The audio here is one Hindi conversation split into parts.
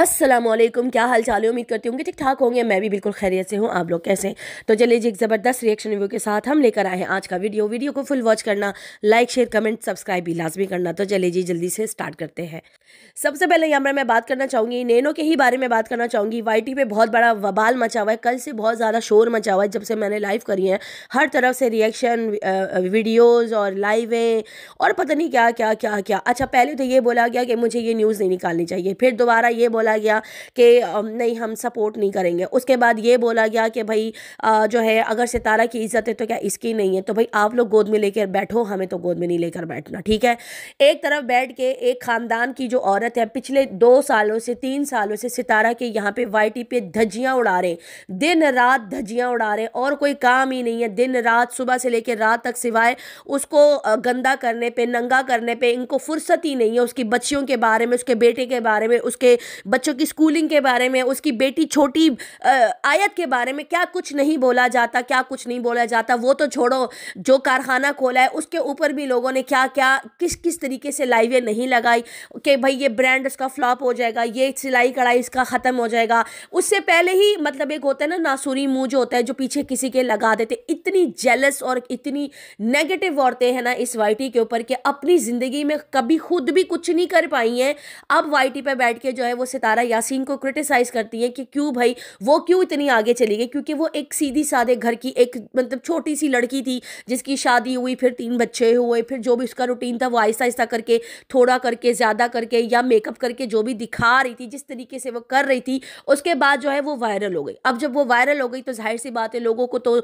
असलम क्या हाल चाल है उम्मीद करती हूँ कि ठीक ठाक होंगे मैं भी बिल्कुल खैरियत से हूँ आप लोग कैसे तो चलिए जी एक ज़बरदस्त रिएक्शन रिव्यू के साथ हम लेकर आए हैं आज का वीडियो वीडियो को फुल वॉच करना लाइक शेयर कमेंट सब्सक्राइब भी लाजमी करना तो चलिए जी जल्दी से स्टार्ट करते हैं सबसे पहले यहाँ पर मैं बात करना चाहूँगी नैनो के ही बारे में बात करना चाहूँगी वाई पे बहुत बड़ा वबाल मचा हुआ है कल से बहुत ज़्यादा शोर मचा हुआ है जब से मैंने लाइव करी है हर तरफ से रिएक्शन वीडियोज़ और लाइवें और पता नहीं क्या क्या क्या क्या अच्छा पहले तो ये बोला गया कि मुझे ये न्यूज़ नहीं निकालनी चाहिए फिर दोबारा ये बोला बोला गया कि नहीं हम सपोर्ट नहीं करेंगे उसके बाद ये बोला गया कि भाई जो है अगर सितारा की इज्जत है तो क्या इसकी नहीं है तो भाई आप लोग गोद में लेकर बैठो हमें तो गोद में नहीं लेकर बैठना ठीक है एक तरफ बैठ के एक ख़ानदान की जो औरत है पिछले दो सालों से तीन सालों से सितारा के यहाँ पे वाई पे धज्जियाँ उड़ा रहे दिन रात धज्जियाँ उड़ा रहे और कोई काम ही नहीं है दिन रात सुबह से लेकर रात तक सिवाय उसको गंदा करने पे नंगा करने पे इनको फुर्सत ही नहीं है उसकी बच्चियों के बारे में उसके बेटे के बारे में उसके बच्चों की स्कूलिंग के बारे में उसकी बेटी छोटी आयत के बारे में क्या कुछ नहीं बोला जाता क्या कुछ नहीं बोला जाता वो तो छोड़ो जो कारखाना खोला है उसके ऊपर भी लोगों ने क्या क्या किस किस तरीके से लाइवें नहीं लगाई कि भाई ये ब्रांड उसका फ्लॉप हो जाएगा ये सिलाई कढ़ाई इसका ख़त्म हो जाएगा उससे पहले ही मतलब एक होता है ना नासूरी मुँह जो होता है जो पीछे किसी के लगा देते इतनी जेलस और इतनी नेगेटिव औरतें हैं ना इस वाई के ऊपर कि अपनी ज़िंदगी में कभी खुद भी कुछ नहीं कर पाई हैं अब वाई पर बैठ के जो है वो सितारा यासीन को क्रिटिसाइज़ करती हैं कि क्यों भाई वो क्यों इतनी आगे चली गई क्योंकि वो एक सीधी सादे घर की एक मतलब छोटी सी लड़की थी जिसकी शादी हुई फिर तीन बच्चे हुए फिर जो भी उसका रूटीन था वो आहिस्ता आहिस्ता करके थोड़ा करके ज़्यादा करके या मेकअप करके जो भी दिखा रही थी जिस तरीके से वो कर रही थी उसके बाद जो है वो वायरल हो गई अब जब वो वायरल हो गई तो जाहिर सी बात है लोगों को तो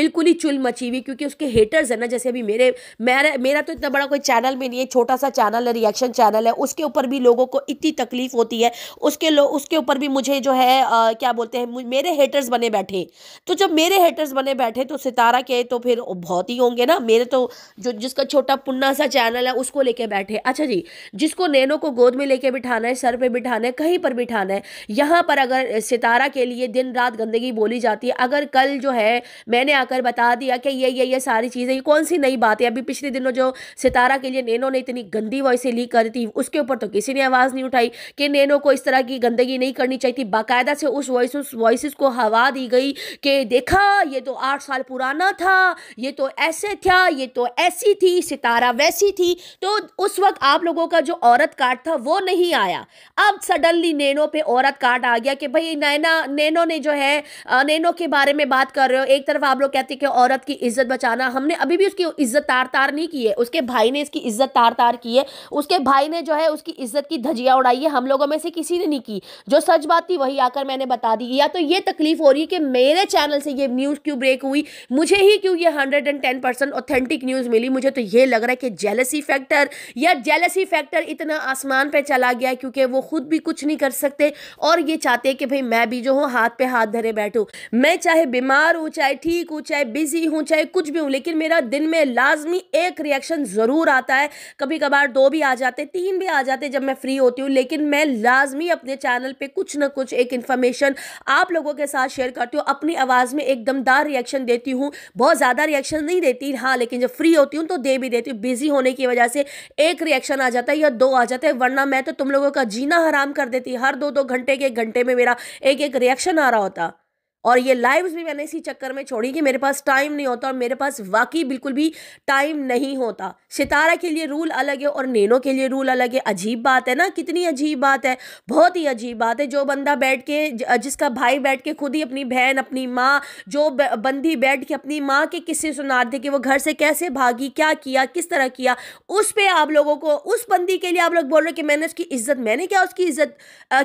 बिल्कुल ही चुल मची हुई क्योंकि उसके हेटर्स है ना जैसे अभी मेरे मेरा मेरा तो इतना बड़ा कोई चैनल भी नहीं है छोटा सा चैनल है रिएक्शन चैनल है उसके ऊपर भी लोगों को इतनी तकलीफ होती है उसके लोग उसके ऊपर भी मुझे जो है आ, क्या बोलते हैं मेरे हेटर्स बने बैठे तो जब मेरे हेटर्स बने बैठे तो सितारा के तो फिर बहुत ही होंगे ना मेरे तो जो जिसका छोटा पुन्ना सा चैनल है उसको लेके बैठे अच्छा जी जिसको नैनो को गोद में लेके बिठाना है सर पर बिठाना है कहीं पर बिठाना है यहाँ पर अगर सितारा के लिए दिन रात गंदगी बोली जाती है अगर कल जो है मैंने आकर बता दिया कि ये ये ये सारी चीज़ें ये कौन सी नई बात है अभी पिछले दिनों जो सितारा के लिए नैनो ने इतनी गंदी वॉइस ली दी उसके ऊपर तो किसी ने आवाज़ नहीं उठाई कि नैनो को इस तरह की गंदगी नहीं करनी चाहिए थी बाकायदा से उस वॉइस वॉइस को हवा दी गई कि देखा ये तो आठ साल पुराना था ये तो ऐसे था ये तो ऐसी थी सितारा वैसी थी तो उस वक्त आप लोगों का जो औरत कार्ड था वो नहीं आया अब सडनली नैनो पे औरत कार्ड आ गया कि भाई नैना नैनो ने जो है नैनो के बारे में बात कर रहे हो एक तरफ आप लोग कहते हैं कि औरत की इज्जत बचाना हमने अभी भी उसकी इज्जत तार तार नहीं की है उसके भाई ने इसकी इज्जत तार तार की है उसके भाई ने जो है उसकी इज्जत की धजिया उड़ाई है हम लोगों में से किसी फील नहीं की जो सच बात थी वही आकर मैंने बता दी या तो ये तकलीफ हो रही है कि मेरे चैनल से ये न्यूज़ क्यों ब्रेक हुई मुझे ही क्यों ये hundred and ten percent authentic news मिली मुझे तो ये लग रहा है कि जेलसी फैक्टर या जेलसी फैक्टर इतना आसमान पर चला गया क्योंकि वो खुद भी कुछ नहीं कर सकते और ये चाहते कि भाई मैं भी जो हूँ हाथ पे हाथ धरे बैठूँ मैं चाहे बीमार हूँ चाहे ठीक हूँ चाहे बिजी हूँ चाहे कुछ भी हूँ लेकिन मेरा दिन में लाजमी एक रिएक्शन ज़रूर आता है कभी कभार दो भी आ जाते तीन भी आ जाते जब मैं फ्री होती हूँ लेकिन मैं लाजमी अपने चैनल पे कुछ ना कुछ एक इन्फॉर्मेशन आप लोगों के साथ शेयर करती हूँ अपनी आवाज़ में एक दमदार रिएक्शन देती हूँ बहुत ज़्यादा रिएक्शन नहीं देती हाँ लेकिन जब फ्री होती हूँ तो दे भी देती हूँ बिजी होने की वजह से एक रिएक्शन आ जाता है या दो आ जाता है वरना मैं तो तुम लोगों का जीना हराम कर देती हर दो दो घंटे के घंटे में मेरा एक एक रिएक्शन आ रहा होता और ये लाइव्स भी मैंने इसी चक्कर में छोड़ी कि मेरे पास टाइम नहीं होता और मेरे पास वाकई बिल्कुल भी टाइम नहीं होता सितारा के लिए रूल अलग है और नैनो के लिए रूल अलग है अजीब बात है ना कितनी अजीब बात है बहुत ही अजीब बात है जो बंदा बैठ के जिसका भाई बैठ के खुद ही अपनी बहन अपनी माँ जो बंदी बैठ के अपनी माँ के किस्से सुनाते कि वो घर से कैसे भागी क्या किया किस तरह किया उस पर आप लोगों को उस बंदी के लिए आप लोग बोल रहे हो कि मैंने उसकी इज्जत मैंने क्या उसकी इज्जत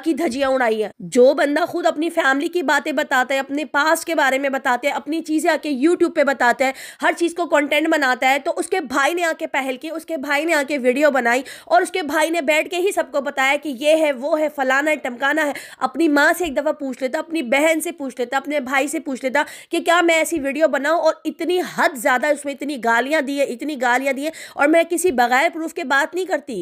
की धजियाँ उड़ाई है जो बंदा खुद अपनी फैमिली की बातें बताता है अपने पास के बारे में बताते हैं अपनी चीज़ें आके यूट्यूब पे बताते हैं हर चीज़ को कंटेंट बनाता है तो उसके भाई ने आके पहल की उसके भाई ने आके वीडियो बनाई और उसके भाई ने बैठ के ही सबको बताया कि ये है वो है फलाना है टमकाना है अपनी माँ से एक दफ़ा पूछ लेता अपनी बहन से पूछ लेता अपने भाई से पूछ लेता कि क्या मैं ऐसी वीडियो बनाऊँ और इतनी हद ज़्यादा उसमें इतनी गालियाँ दी है इतनी गालियाँ दी है और मैं किसी बगैर प्रूफ के बात नहीं करती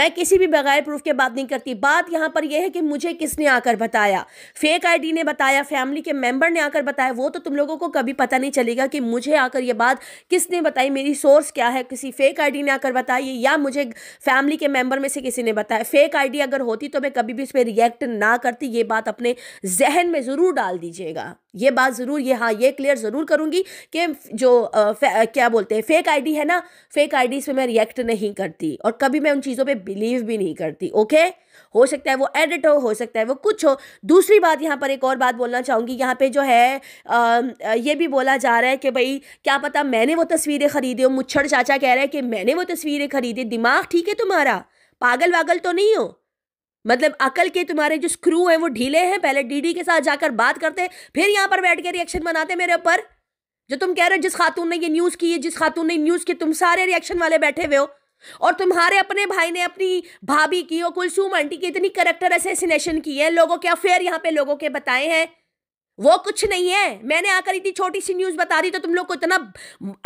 मैं किसी भी बगैर प्रूफ के बात नहीं करती बात यहाँ पर यह है कि मुझे किसने आकर बताया फेक आई ने बताया फैमिली के मेंबर ने आकर बताया वो तो तुम लोगों को कभी पता नहीं चलेगा कि मुझे आकर ये बात किसने बताई मेरी सोर्स क्या है किसी फेक आईडी ने आकर बताई या मुझे फैमिली के मेंबर में से किसी ने बताया फेक आईडी अगर होती तो मैं कभी भी उस पर रिएक्ट ना करती ये बात अपने जहन में ज़रूर डाल दीजिएगा ये बात ज़रूर ये हाँ ये क्लियर ज़रूर करूँगी कि जो आ, क्या बोलते हैं फेक आईडी है ना फेक आईडी पे मैं रिएक्ट नहीं करती और कभी मैं उन चीज़ों पे बिलीव भी नहीं करती ओके हो सकता है वो एडिट हो हो सकता है वो कुछ हो दूसरी बात यहाँ पर एक और बात बोलना चाहूँगी यहाँ पे जो है आ, ये भी बोला जा रहा है कि भाई क्या पता मैंने वो तस्वीरें खरीदी हो मुच्छड़ चाचा कह रहा है कि मैंने वो तस्वीरें खरीदी दिमाग ठीक है तुम्हारा पागल वागल तो नहीं हो मतलब अकल के तुम्हारे जो स्क्रू हैं वो ढीले हैं पहले डीडी के साथ जाकर बात करते फिर यहाँ पर बैठ के रिएक्शन बनाते मेरे ऊपर जो तुम कह रहे हो जिस खातून ने ये न्यूज़ की है जिस खातून ने न्यूज़ की तुम सारे रिएक्शन वाले बैठे हुए हो और तुम्हारे अपने भाई ने अपनी भाभी की और कुलसुम आंटी की इतनी करेक्टर असेसिनेशन की है लोगों के अफेयर यहाँ पे लोगों के बताए हैं वो कुछ नहीं है मैंने आकर इतनी छोटी सी न्यूज बता दी तो तुम लोग को इतना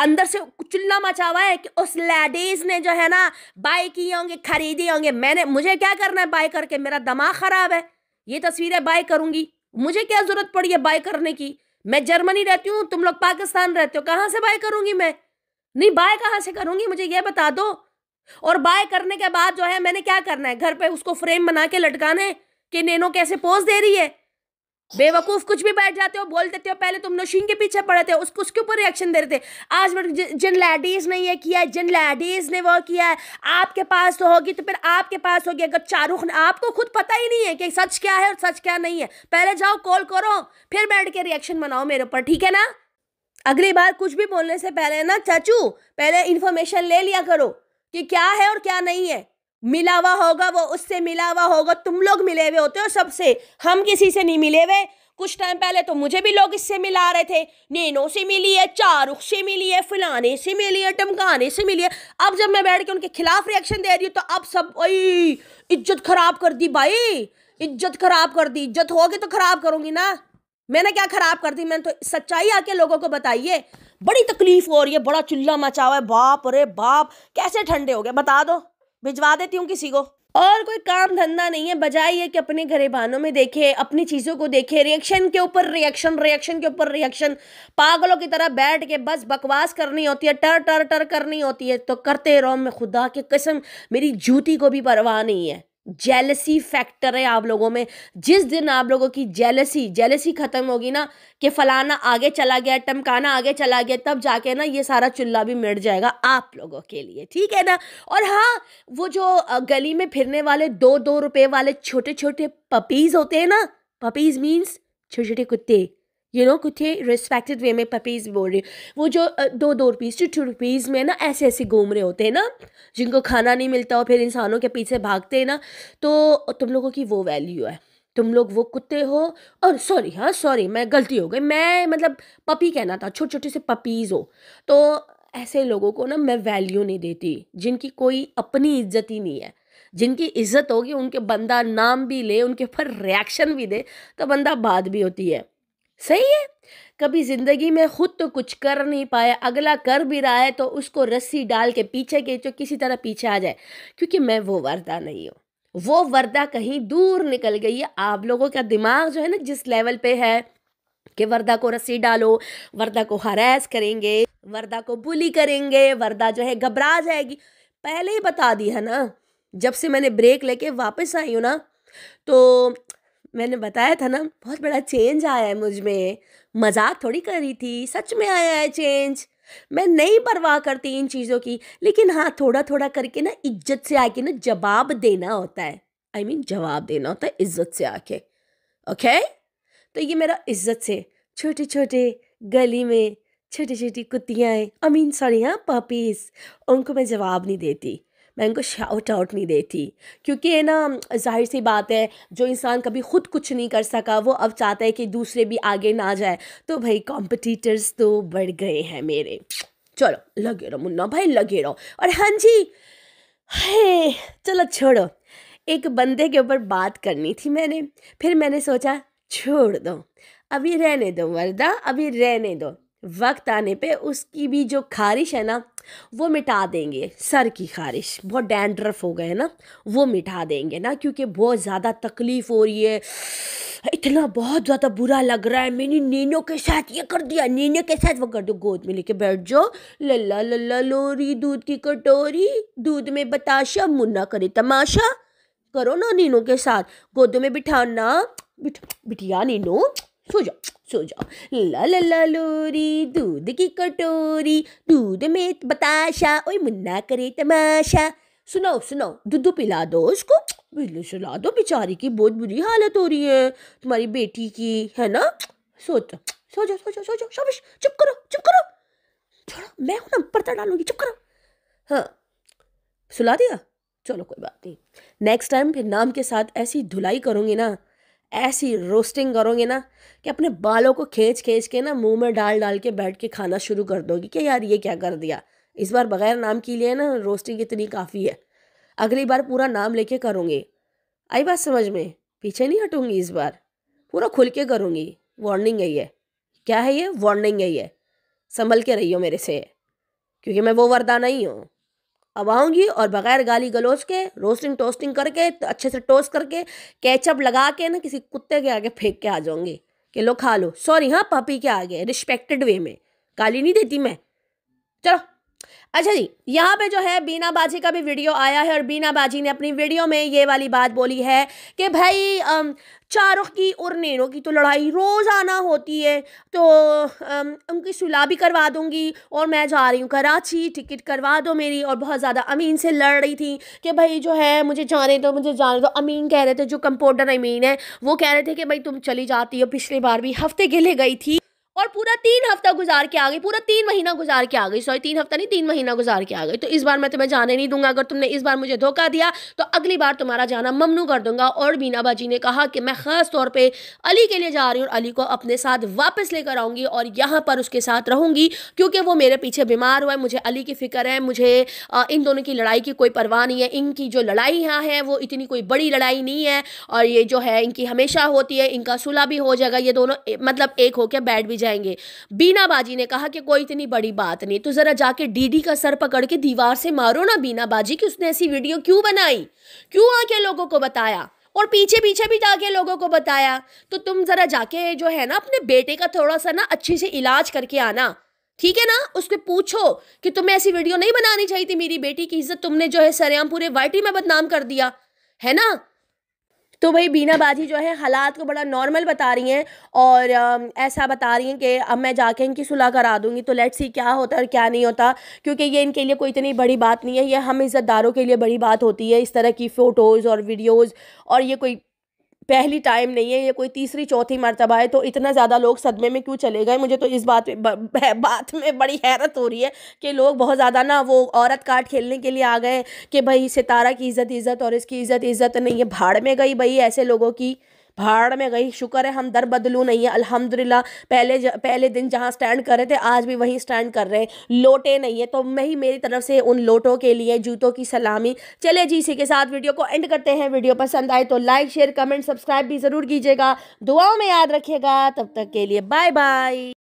अंदर से चिल्ला मचा हुआ है कि उस लेडीज ने जो है ना बाय किए होंगे खरीदे होंगे मैंने मुझे क्या करना है बाय करके मेरा दिमाग खराब है ये तस्वीरें बाय करूंगी मुझे क्या जरूरत पड़ी है बाय करने की मैं जर्मनी रहती हूँ तुम लोग पाकिस्तान रहते हो कहाँ से बाय करूंगी मैं नहीं बाय कहाँ से करूंगी मुझे यह बता दो और बाय करने के बाद जो है मैंने क्या करना है घर पे उसको फ्रेम बना के लटकाना है कि नैनो कैसे पोज दे रही है बेवकूफ कुछ भी बैठ जाते हो बोल देते हो पहले तुम नौशीन के पीछे पड़े थे उसको उसके ऊपर रिएक्शन दे रहे थे आज जिन लेडीज ने ये किया है जिन लेडीज ने वो किया है आपके पास तो होगी तो फिर आपके पास होगी अगर शाहरुख ने आपको खुद पता ही नहीं है कि सच क्या है और सच क्या नहीं है पहले जाओ कॉल करो फिर बैठ के रिएक्शन बनाओ मेरे ऊपर ठीक है ना अगली बार कुछ भी बोलने से पहले ना चाचू पहले इन्फॉर्मेशन ले लिया करो कि क्या है और क्या नहीं है मिला हुआ होगा वो उससे मिला हुआ होगा तुम लोग मिले हुए होते हो सबसे हम किसी से नहीं मिले हुए कुछ टाइम पहले तो मुझे भी लोग इससे मिला रहे थे नीनो से मिली है चारुख से मिली है फलाने से मिली है टमकाने से मिली है अब जब मैं बैठ के उनके खिलाफ रिएक्शन दे रही हूँ तो अब सब वही इज्जत खराब कर दी भाई इज्जत खराब कर दी इज्जत होगी तो खराब करूंगी ना मैंने क्या खराब कर दी मैंने तो सच्चाई आके लोगों को बताइए बड़ी तकलीफ हो रही है बड़ा चुल्ला मचा हुआ है बाप अरे बाप कैसे ठंडे हो गए बता दो भिजवा देती हूँ किसी को और कोई काम धंधा नहीं है बजाय ये कि अपने घरेबानों में देखे अपनी चीज़ों को देखे रिएक्शन के ऊपर रिएक्शन रिएक्शन के ऊपर रिएक्शन पागलों की तरह बैठ के बस बकवास करनी होती है टर टर टर करनी होती है तो करते रहो मैं खुदा की कसम मेरी जूती को भी परवाह नहीं है जेलसी फैक्टर है आप लोगों में जिस दिन आप लोगों की जेलसी जेलसी ख़त्म होगी ना कि फलाना आगे चला गया टमकाना आगे चला गया तब जाके ना ये सारा चुल्ला भी मिट जाएगा आप लोगों के लिए ठीक है ना और हाँ वो जो गली में फिरने वाले दो दो रुपए वाले छोटे छोटे पपीज़ होते हैं ना पपीज़ मीन्स छोटे छोटे कुत्ते यू नो कुछ रिस्पेक्टेड वे में पपीज़ बोल रही वो जो दो दो रुपीज़ टू टू रुपीज़ में ना ऐसे ऐसे घूम रहे होते हैं ना जिनको खाना नहीं मिलता और फिर इंसानों के पीछे भागते हैं ना तो तुम लोगों की वो वैल्यू है तुम लोग वो कुत्ते हो और सॉरी हाँ सॉरी मैं गलती हो गई मैं मतलब पपी कहना था छोटे छोटे से पपीज़ हो तो ऐसे लोगों को ना मैं वैल्यू नहीं देती जिनकी कोई अपनी इज्जत ही नहीं है जिनकी इज्जत होगी उनके बंदा नाम भी ले उनके ऊपर रिएक्शन भी दे तो बंदा बात भी होती है सही है कभी ज़िंदगी में ख़ुद तो कुछ कर नहीं पाया अगला कर भी रहा है तो उसको रस्सी डाल के पीछे खींचो किसी तरह पीछे आ जाए क्योंकि मैं वो वर्दा नहीं हूँ वो वर्दा कहीं दूर निकल गई है आप लोगों का दिमाग जो है ना जिस लेवल पे है कि वर्दा को रस्सी डालो वर्दा को हरास करेंगे वर्दा को बुली करेंगे वर्दा जो है घबरा जाएगी पहले ही बता दी है ना जब से मैंने ब्रेक लेके वापस आई हूँ ना तो मैंने बताया था ना बहुत बड़ा चेंज आया है मुझ में मजाक थोड़ी कर रही थी सच में आया है चेंज मैं नहीं परवाह करती इन चीज़ों की लेकिन हाँ थोड़ा थोड़ा करके ना इज्जत से आके ना जवाब देना होता है आई I मीन mean, जवाब देना होता है इज्जत से आके ओके okay? तो ये मेरा इज्जत से छोटे छोटे गली में छोटी छोटी कुत्तियाँ आई मीन सॉरी हाँ पपीस उनको मैं जवाब नहीं देती मैं उनको शाउट आउट नहीं देती क्योंकि है ना जाहिर सी बात है जो इंसान कभी ख़ुद कुछ नहीं कर सका वो अब चाहता है कि दूसरे भी आगे ना जाए तो भाई कॉम्पिटिटर्स तो बढ़ गए हैं मेरे चलो लगे रहो मुन्ना भाई लगे रहो और हाँ जी हे चलो छोड़ो एक बंदे के ऊपर बात करनी थी मैंने फिर मैंने सोचा छोड़ दो अभी रहने दो वरदा अभी रहने दो वक्त आने पे उसकी भी जो खारिश है ना वो मिटा देंगे सर की खारिश बहुत डैंड्रफ हो गए ना वो मिटा देंगे ना क्योंकि बहुत ज़्यादा तकलीफ़ हो रही है इतना बहुत ज़्यादा बुरा लग रहा है मैंने नीनों के साथ ये कर दिया नीनों के साथ वो कर दो गोद में लेके बैठ जाओ लल्ला लल्ला लोरी दूध की कटोरी दूध में बताशा मुन्ना करे तमाशा करो ना नीनों के साथ गोदों में बिठाना बिठ बिठिया नीनू सो जाओ सो जाओ ला ला ला लोरी दूध की कटोरी दूध में बताशा ओए मुन्ना करे तमाशा सुनो सुनो दूध पिला दो उसको बिल्ली सुला दो बेचारी की बहुत बुरी हालत हो रही है तुम्हारी बेटी की है ना सो जाओ सो जाओ सो जाओ सो जाओ शाबाश चुप करो चुप करो छोड़ो मैं हूँ ना पर्दा डालूंगी चुप करो हाँ सुला दिया चलो कोई बात नहीं नेक्स्ट टाइम फिर नाम के साथ ऐसी धुलाई करूँगी ना ऐसी रोस्टिंग करोगे ना कि अपने बालों को खींच खींच के ना मुंह में डाल डाल के बैठ के खाना शुरू कर दोगी कि यार ये क्या कर दिया इस बार बगैर नाम के लिए ना रोस्टिंग इतनी काफ़ी है अगली बार पूरा नाम लेके करूँगी आई बात समझ में पीछे नहीं हटूँगी इस बार पूरा खुल के करूँगी वार्निंग है ये क्या है ये वार्निंग है ये संभल के हो मेरे से क्योंकि मैं वो वरदाना ही हूँ अब आऊँगी और बगैर गाली गलोच के रोस्टिंग टोस्टिंग करके तो अच्छे से टोस्ट करके कैचअप लगा के ना किसी कुत्ते के आगे फेंक के आ जाऊँगी कि लो खा लो सॉरी हाँ पापी के आगे रिस्पेक्टेड वे में गाली नहीं देती मैं चलो अच्छा जी यहाँ पे जो है बीना बाजी का भी वीडियो आया है और बीना बाजी ने अपनी वीडियो में ये वाली बात बोली है कि भाई चारों की और नैनों की तो लड़ाई रोज़ाना होती है तो उनकी सुलह भी करवा दूंगी और मैं जा रही हूँ कराची टिकट करवा दो मेरी और बहुत ज़्यादा अमीन से लड़ रही थी कि भाई जो है मुझे जाने दो मुझे जाने दो अमीन कह रहे थे जो कंपाउंडर अमीन है वो कह रहे थे कि भाई तुम चली जाती हो पिछली बार भी हफ्ते के लिए गई थी और पूरा तीन हफ्ता गुजार के आ गई पूरा तीन महीना गुजार के आ गई सॉरी तीन हफ्ता नहीं तीन महीना गुजार के आ गई तो इस बार मैं तुम्हें जाने नहीं दूंगा अगर तुमने इस बार मुझे धोखा दिया तो अगली बार तुम्हारा जाना ममनू कर दूंगा और बीना बाजी ने कहा कि मैं ख़ास तौर पर अली के लिए जा रही हूँ और अली को अपने साथ वापस लेकर आऊँगी और यहाँ पर उसके साथ रहूँगी क्योंकि वो मेरे पीछे बीमार हुआ है मुझे अली की फ़िक्र है मुझे इन दोनों की लड़ाई की कोई परवाह नहीं है इनकी जो लड़ाइयाँ हैं वो इतनी कोई बड़ी लड़ाई नहीं है और ये जो है इनकी हमेशा होती है इनका सुलह भी हो जाएगा ये दोनों मतलब एक होकर बैठ भी जाए जाएंगे बीनाबाजी ने कहा कि कोई इतनी बड़ी बात नहीं तो ज़रा जाके डीडी का सर पकड़ के दीवार से मारो ना बीनाबाजी बाजी कि उसने ऐसी वीडियो क्यों बनाई क्यों आके लोगों को बताया और पीछे पीछे भी जाके लोगों को बताया तो तुम ज़रा जाके जो है ना अपने बेटे का थोड़ा सा ना अच्छे से इलाज करके आना ठीक है ना उसके पूछो कि तुम्हें ऐसी वीडियो नहीं बनानी चाहिए थी मेरी बेटी की इज्जत तुमने जो है सरेआम पूरे वाइटी में बदनाम कर दिया है ना तो भाई बीना बाजी जो है हालात को बड़ा नॉर्मल बता रही हैं और ऐसा बता रही हैं कि अब मैं जाके इनकी सुलह करा दूंगी तो लेट्स सी क्या होता है और क्या नहीं होता क्योंकि ये इनके लिए कोई इतनी बड़ी बात नहीं है ये हम इज़्ज़तदारों के लिए बड़ी बात होती है इस तरह की फ़ोटोज़ और वीडियोज़ और ये कोई पहली टाइम नहीं है ये कोई तीसरी चौथी मरतबा है तो इतना ज़्यादा लोग सदमे में क्यों चले गए मुझे तो इस बात में बात में बड़ी हैरत हो रही है कि लोग बहुत ज़्यादा ना वो औरत कार्ड खेलने के लिए आ गए कि भाई सितारा की इज़्ज़त इज़्ज़त और इसकी इज़्ज़त इज़्ज़त नहीं है भाड़ में गई भाई ऐसे लोगों की भाड़ में गई शुक्र है हम दर बदलू नहीं है अल्हम्दुलिल्लाह पहले ज, पहले दिन जहाँ स्टैंड कर रहे थे आज भी वहीं स्टैंड कर रहे हैं लोटे नहीं है तो मैं ही मेरी तरफ से उन लोटों के लिए जूतों की सलामी चले जी इसी के साथ वीडियो को एंड करते हैं वीडियो पसंद आए तो लाइक शेयर कमेंट सब्सक्राइब भी ज़रूर कीजिएगा दुआओं में याद रखिएगा तब तक के लिए बाय बाय